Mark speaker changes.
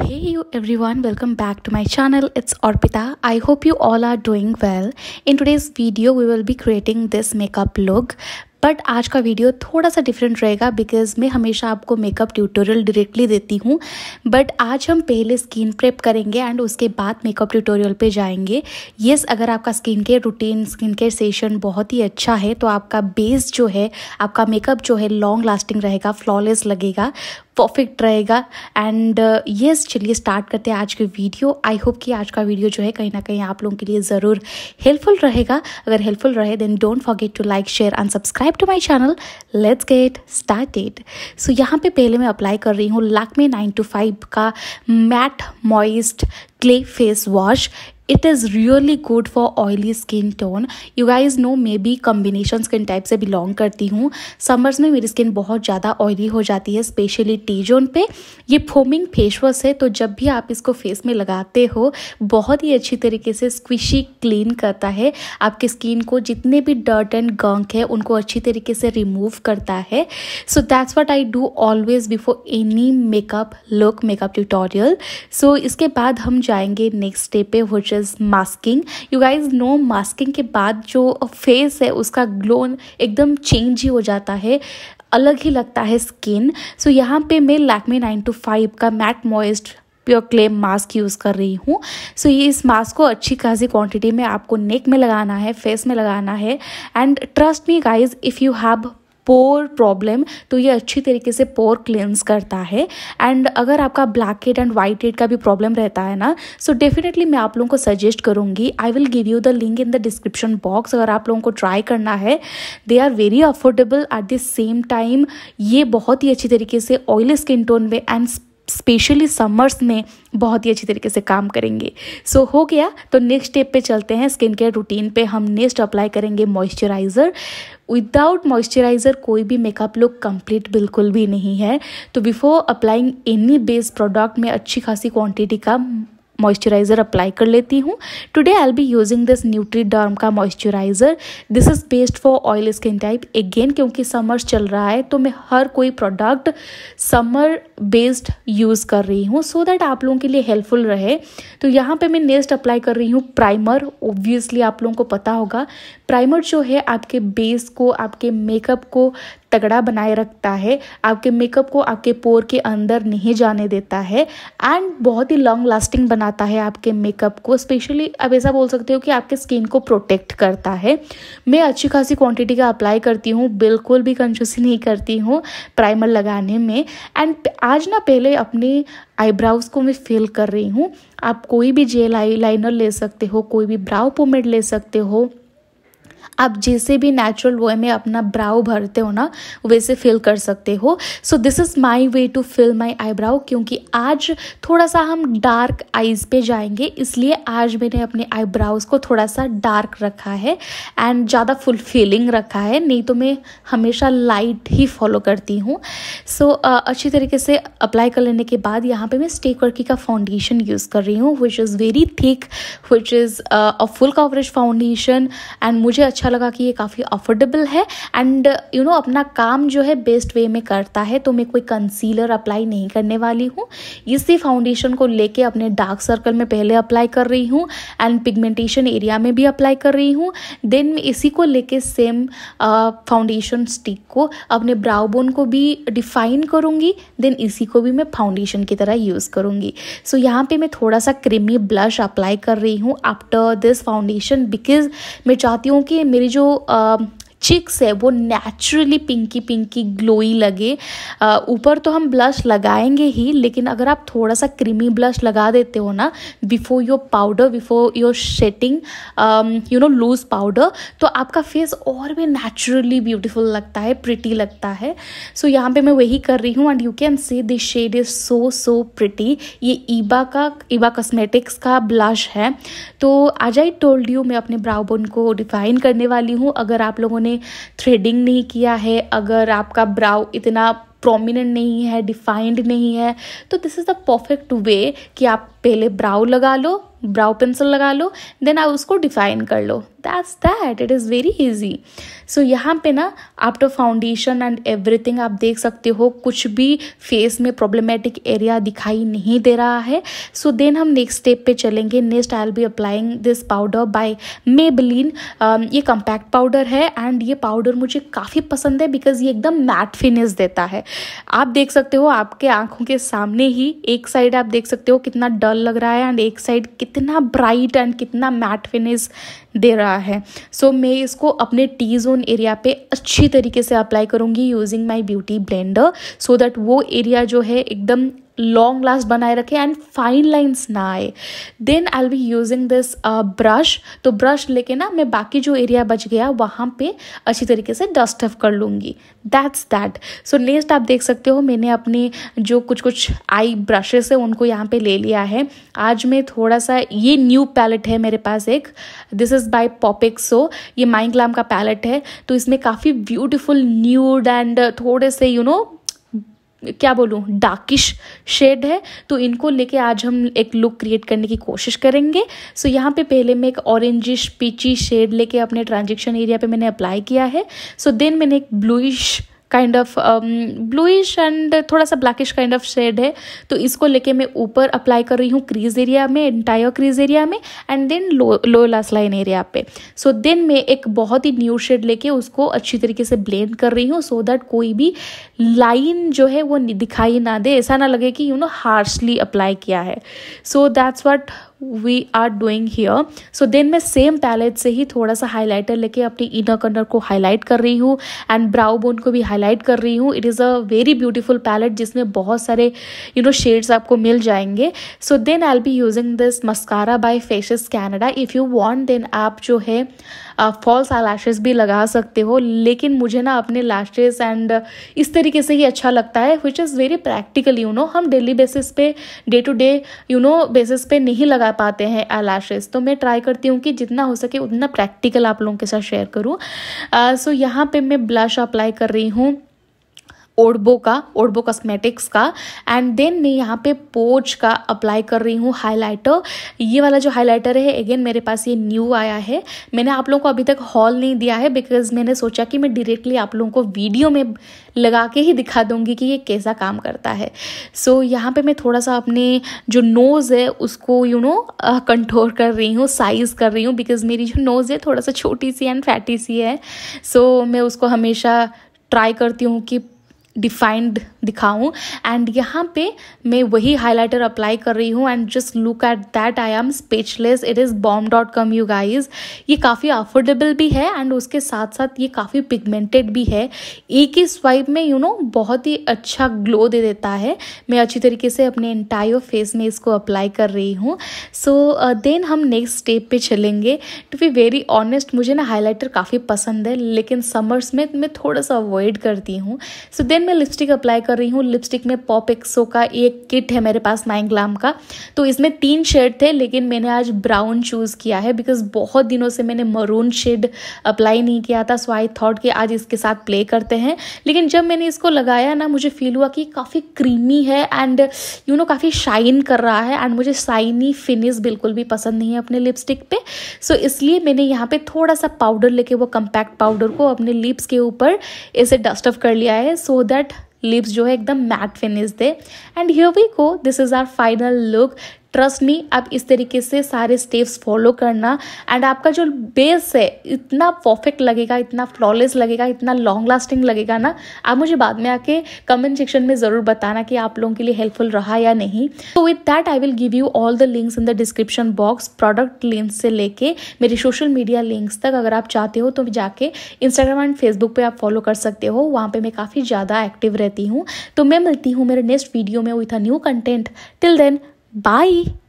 Speaker 1: Hey you everyone, welcome back to my channel. It's Orpita. I hope you all are doing well. In today's video, we will be creating this makeup look but आज का video थोड़ा सा different रहेगा because मैं हमेशा आपको makeup tutorial directly देती हूँ बट आज हम पहले स्किन प्रेप करेंगे एंड उसके बाद मेकअप ट्यूटोरियल पे जाएंगे येस yes, अगर आपका skin care routine skin care session बहुत ही अच्छा है तो आपका बेस जो है आपका मेकअप जो है लॉन्ग लास्टिंग रहेगा फ्लॉलेस लगेगा परफेक्ट रहेगा एंड यस uh, चलिए स्टार्ट करते हैं आज की वीडियो आई होप कि आज का वीडियो जो है कहीं ना कहीं आप लोगों के लिए ज़रूर हेल्पफुल रहेगा अगर हेल्पफुल रहे then don't forget to like share and subscribe subscribe to my channel let's get started so यहाँ पे पहले मैं अप्लाई कर रही हूँ लैकमे नाइन टू फाइव का matte moist clay face wash it is really good for oily skin tone you guys know maybe combination skin type से belong करती हूँ समर्स में मेरी स्किन बहुत ज़्यादा ऑयली हो जाती है स्पेशली टी जोन पे ये फोमिंग फेस वॉश है तो जब भी आप इसको फेस में लगाते हो बहुत ही अच्छी तरीके से स्क्विशी क्लीन करता है आपकी स्किन को जितने भी डर्ट एंड गंक है उनको अच्छी तरीके से रिमूव करता है so that's what I do always before any makeup look makeup tutorial so इसके बाद हम जाएंगे नेक्स्ट डे पे वो is masking you guys know masking के बाद जो फेस है उसका ग्लो एकदम चेंज ही हो जाता है अलग ही लगता है स्किन सो so, यहाँ पे मैं लैकमे नाइन टू फाइव का matte moist pure clay mask use कर रही हूँ सो so, ये इस मास्क को अच्छी खासी क्वांटिटी में आपको नेक में लगाना है फेस में लगाना है and trust me guys if you have pore problem तो ये अच्छी तरीके से पोर क्लेंस करता है एंड अगर आपका black head and white head का भी प्रॉब्लम रहता है ना सो so डेफिनेटली मैं आप लोगों को सजेस्ट करूँगी I will give you the link in the description box अगर आप लोगों को ट्राई करना है they are very affordable at the same time ये बहुत ही अच्छी तरीके से ऑयली स्किन टोन में एंड स्पेशली समर्स में बहुत ही अच्छी तरीके से काम करेंगे सो so, हो गया तो नेक्स्ट स्टेप पे चलते हैं स्किन केयर रूटीन पे हम नेक्स्ट अप्लाई करेंगे मॉइस्चराइज़र विदाउट मॉइस्चराइज़र कोई भी मेकअप लुक कंप्लीट बिल्कुल भी नहीं है तो before applying any base product में अच्छी खासी क्वांटिटी का मॉइस्चराइज़र अप्लाई कर लेती हूँ today I be using this Nutriderm का moisturizer this is best for oil skin type again क्योंकि समर्स चल रहा है तो मैं हर कोई प्रोडक्ट समर बेस्ड यूज़ कर रही हूँ सो दैट आप लोगों के लिए हेल्पफुल रहे तो यहाँ पे मैं नेक्स्ट अप्लाई कर रही हूँ प्राइमर ओब्वियसली आप लोगों को पता होगा प्राइमर जो है आपके बेस को आपके मेकअप को तगड़ा बनाए रखता है आपके मेकअप को आपके पोर के अंदर नहीं जाने देता है एंड बहुत ही लॉन्ग लास्टिंग बनाता है आपके मेकअप को स्पेशली आप ऐसा बोल सकते हो कि आपके स्किन को प्रोटेक्ट करता है मैं अच्छी खासी क्वांटिटी का अप्लाई करती हूँ बिल्कुल भी कंजूसी नहीं करती हूँ प्राइमर लगाने में एंड आज ना पहले अपने आईब्राउज़ को मैं फिल कर रही हूँ आप कोई भी जेल आई लाइनर ले सकते हो कोई भी ब्राउ पोमेड ले सकते हो आप जैसे भी नेचुरल वे में अपना ब्राउ भरते हो ना वैसे फिल कर सकते हो so this is my way to fill my eyebrow क्योंकि आज थोड़ा सा हम डार्क आइज़ पे जाएंगे इसलिए आज मैंने अपने आईब्राउज़ को थोड़ा सा डार्क रखा है एंड ज़्यादा फुलफिलिंग रखा है नहीं तो मैं हमेशा लाइट ही फॉलो करती हूँ सो so, uh, अच्छी तरीके से अप्लाई कर लेने के बाद यहाँ पे मैं स्टे वर्की का फाउंडेशन यूज़ कर रही हूँ which is very thick which is a full coverage foundation and मुझे अच्छा अच्छा लगा कि ये काफ़ी अफोर्डेबल है एंड यू नो अपना काम जो है बेस्ट वे में करता है तो मैं कोई कंसीलर अप्लाई नहीं करने वाली हूँ इसी फाउंडेशन को लेके अपने डार्क सर्कल में पहले अप्लाई कर रही हूँ एंड पिगमेंटेशन एरिया में भी अप्लाई कर रही हूँ देन मैं इसी को लेके सेम फाउंडेशन स्टिक को अपने ब्राउ बोन को भी डिफाइन करूँगी देन इसी को भी मैं फाउंडेशन की तरह यूज़ करूँगी सो so, यहाँ पर मैं थोड़ा सा क्रीमी ब्लश अप्लाई कर रही हूँ आफ्टर दिस फाउंडेशन बिकॉज मैं चाहती हूँ कि मेरी जो चिक्स है वो नेचुरली पिंकी पिंकी ग्लोई लगे ऊपर तो हम ब्लश लगाएंगे ही लेकिन अगर आप थोड़ा सा क्रीमी ब्लश लगा देते हो ना before your powder before your setting you know loose powder तो आपका फेस और भी नेचुरली ब्यूटीफुल लगता है प्रिटी लगता है सो so, यहाँ पे मैं वही कर रही हूँ and you can see this shade is so so pretty ये ईबा का ईबा कॉस्मेटिक्स का ब्लश है तो आज आई टोल्ड यू मैं अपने ब्राउबोन को डिफाइन करने वाली हूँ अगर आप लोगों ने आपने थ्रेडिंग नहीं किया है अगर आपका ब्राउ इतना प्रोमिनेंट नहीं है डिफाइंड नहीं है तो this is the perfect way कि आप पहले ब्राउ लगा लो ब्राउ पेंसिल लगा लो देन आप उसको डिफाइन कर लो that's that it is very easy so यहाँ पे ना आफ्टर फाउंडेशन एंड एवरीथिंग आप देख सकते हो कुछ भी फेस में प्रॉब्लमेटिक एरिया दिखाई नहीं दे रहा है सो so, देन हम नेक्स्ट स्टेप पे चलेंगे next I'll be applying this powder by Maybelline ये कम्पैक्ट पाउडर है एंड ये पाउडर मुझे काफ़ी पसंद है बिकॉज ये एकदम मैट फिनिश देता है आप देख सकते हो आपके आँखों के सामने ही एक साइड आप देख सकते हो कितना डल डल लग रहा है एंड एक साइड कितना ब्राइट एंड कितना मैट फिनिश दे रहा है सो so, मैं इसको अपने टी जोन एरिया पे अच्छी तरीके से अप्लाई करूँगी using my beauty blender so that वो एरिया जो है एकदम लॉन्ग लास्ट बनाए रखे एंड फाइन लाइन्स ना आए then I be using this brush तो ब्रश लेके ना मैं बाकी जो एरिया बच गया वहाँ पे अच्छी तरीके से डस्ट ऑफ कर लूँगी दैट्स दैट सो नेक्स्ट आप देख सकते हो मैंने अपने जो कुछ कुछ आई ब्रशेस है उनको यहाँ पे ले लिया है आज मैं थोड़ा सा ये न्यू पैलेट है मेरे पास एक दिस इज़ बाय पॉपिक्सो ये माइंग ग्लाम का पैलेट है तो इसमें काफ़ी ब्यूटिफुल न्यूड एंड थोड़े से यू you नो know, क्या बोलूँ डार्किश शेड है तो इनको लेके आज हम एक लुक क्रिएट करने की कोशिश करेंगे सो so, यहाँ पे पहले मैं एक ऑरेंजिश पीची शेड लेके अपने ट्रांजेक्शन एरिया पे मैंने अप्लाई किया है सो so, देन मैंने एक bluish kind of bluish and थोड़ा सा ब्लैकिश काइंड ऑफ शेड है तो इसको लेके मैं ऊपर अप्लाई कर रही हूँ क्रीज एरिया में एंटायर क्रीज एरिया में and then low low last line area पे सो so, देन मैं एक बहुत ही न्यू शेड लेके उसको अच्छी तरीके से ब्लेंड कर रही हूँ सो दैट कोई भी लाइन जो है वो दिखाई ना दे ऐसा ना लगे कि यू नो हार्शली अप्लाई किया है so that's what we are doing here so then मैं सेम पैलेट से ही थोड़ा सा हाईलाइटर लेके अपनी इनर कर्नर को हाईलाइट कर रही हूँ एंड ब्राउ बोन को भी हाईलाइट कर रही हूँ it is a very beautiful palette जिसमें बहुत सारे यू नो शेड्स आपको मिल जाएंगे so then I be using this mascara by faces Canada if you want then आप जो है फॉल्स आई लैशेज़ भी लगा सकते हो लेकिन मुझे ना अपने लैशेज़ एंड इस तरीके से ही अच्छा लगता है which is very practical you know हम डेली बेसिस पे day to day you know basis पे नहीं लगा पाते हैं आई लैशेज़ तो मैं ट्राई करती हूँ कि जितना हो सके उतना प्रैक्टिकल आप लोगों के साथ शेयर करूँ सो uh, so यहाँ पर मैं ब्लश अप्लाई कर रही हूँ ओडबो का ओडबो कॉस्मेटिक्स का एंड देन मैं यहाँ पे पोच का अप्लाई कर रही हूँ हाइलाइटर ये वाला जो हाइलाइटर है अगेन मेरे पास ये न्यू आया है मैंने आप लोगों को अभी तक हॉल नहीं दिया है बिकॉज मैंने सोचा कि मैं डायरेक्टली आप लोगों को वीडियो में लगा के ही दिखा दूँगी कि ये कैसा काम करता है सो so, यहाँ पर मैं थोड़ा सा अपने जो नोज़ है उसको यू नो कंट्रोल कर रही हूँ साइज़ कर रही हूँ बिकॉज मेरी जो नोज़ है थोड़ा सा छोटी सी एंड फैटी सी है सो so, मैं उसको हमेशा ट्राई करती हूँ कि डिफाइंड दिखाऊं एंड यहाँ पे मैं वही हाइलाइटर अप्लाई कर रही हूँ and just look at that I am speechless it is bomb dot com you guys ये काफ़ी अफोर्डेबल भी है एंड उसके साथ साथ ये काफ़ी पिगमेंटेड भी है एक ही स्वाइप में यू you नो know, बहुत ही अच्छा ग्लो दे देता है मैं अच्छी तरीके से अपने इंटायर फेस में इसको अप्लाई कर रही हूँ सो so, देन uh, हम नेक्स्ट स्टेप पे चलेंगे टू बी वेरी ऑनेस्ट मुझे ना हाईलाइटर काफ़ी पसंद है लेकिन समर्स में मैं थोड़ा सा अवॉइड करती हूँ सो so, देन देन मैं लिपस्टिक अप्लाई कर रही हूँ लिपस्टिक में पॉप एक्सो का एक किट है मेरे पास नाइन ग्लाम का तो इसमें तीन शेड थे लेकिन मैंने आज ब्राउन चूज़ किया है बिकॉज बहुत दिनों से मैंने मरून शेड अप्लाई नहीं किया था सो आई थॉट कि आज इसके साथ प्ले करते हैं लेकिन जब मैंने इसको लगाया ना मुझे फील हुआ कि काफ़ी क्रीमी है एंड यू नो काफ़ी शाइन कर रहा है एंड मुझे शाइनी फिनिश बिल्कुल भी पसंद नहीं है अपने लिपस्टिक पे सो so, इसलिए मैंने यहाँ पे थोड़ा सा पाउडर लेके वो कम्पैक्ट पाउडर को अपने लिप्स के ऊपर इसे डस्ट ऑफ कर लिया है सो so दैट लिप्स जो है एकदम मैट फिनिश दे and here we go this is our final look trust me आप इस तरीके से सारे स्टेप्स फॉलो करना एंड आपका जो बेस है इतना परफेक्ट लगेगा इतना फ्लॉलेस लगेगा इतना लॉन्ग लास्टिंग लगेगा ना आप मुझे बाद में आके कमेंट सेक्शन में ज़रूर बताना कि आप लोगों के लिए हेल्पफुल रहा या नहीं तो with that I will give you all the links in the description box product links से लेके मेरे सोशल मीडिया लिंक्स तक अगर आप चाहते हो तो जाके इंस्टाग्राम एंड फेसबुक पर आप फॉलो कर सकते हो वहाँ पर मैं काफ़ी ज़्यादा एक्टिव रहती हूँ तो मैं मिलती हूँ मेरे नेक्स्ट वीडियो में with a new content till then Bye.